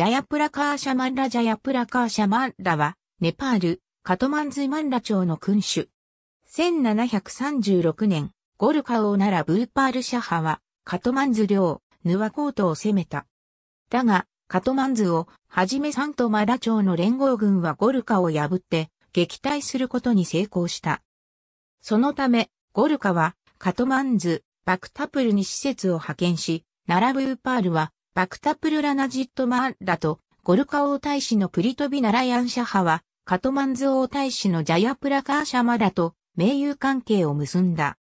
ジャヤプラカーシャマンラジャヤプラカーシャマンラは、ネパール、カトマンズマンラ町の君主。1736年、ゴルカ王ならブーパールシャハは、カトマンズ領、ヌワコートを攻めた。だが、カトマンズを、はじめサントマラ町の連合軍はゴルカを破って、撃退することに成功した。そのため、ゴルカは、カトマンズ、バクタプルに施設を派遣し、ならブーパールは、バクタプルラナジットマンラと、ゴルカ王大使のプリトビナラヤンシャハは、カトマンズ王大使のジャヤプラカーシャマラと、盟友関係を結んだ。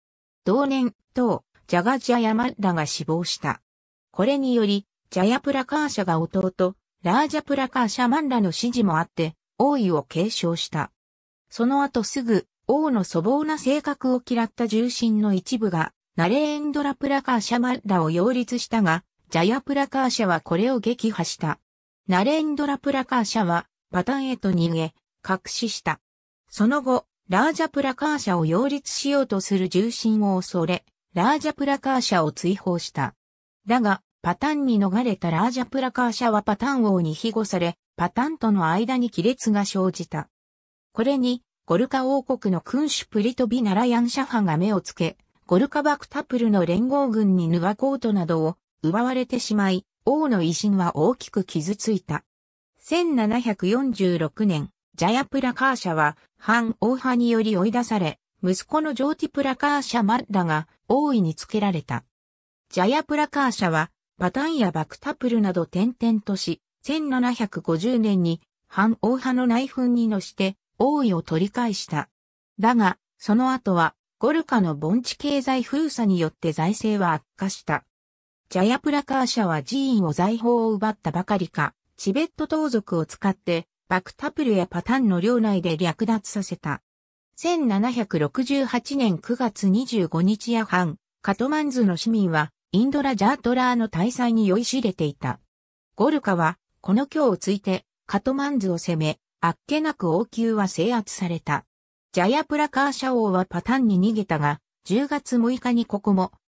同年、当、ジャガジャヤマンラが死亡した。これにより、ジャヤプラカーシャが弟、ラージャプラカーシャマンラの支持もあって、王位を継承した。その後すぐ、王の粗暴な性格を嫌った重臣の一部が、ナレーンドラプラカーシャマンラを擁立したが、ジャヤプラカーシャはこれを撃破した。ナレンドラプラカーシャはパタンへと逃げ、隠しした。その後、ラージャプラカーシャを擁立しようとする重心を恐れ、ラージャプラカーシャを追放した。だが、パタンに逃れたラージャプラカーシャはパタン王に庇護され、パタンとの間に亀裂が生じた。これに、ゴルカ王国の君主プリトビナラヤンシャァが目をつけ、ゴルカバクタプルの連合軍にヌワコートなどを奪われてしまい、王の威信は大きく傷ついた。1746年、ジャヤプラカーシャは、反王派により追い出され、息子のジョーティプラカーシャマッダが王位につけられた。ジャヤプラカーシャは、パタンやバクタプルなど転々とし、1750年に反王派の内紛に乗して王位を取り返した。だが、その後はゴルカの盆地経済封鎖によって財政は悪化した。ジャヤプラカーシャは寺院を財宝を奪ったばかりか、チベット盗賊を使って、バクタプルやパタンの領内で略奪させた。1768年9月25日夜半、カトマンズの市民は、インドラ・ジャートラーの大祭に酔いしれていた。ゴルカは、この今日をついて、カトマンズを攻め、あっけなく王宮は制圧された。ジャヤプラカーシャ王はパタンに逃げたが、10月6日にここも、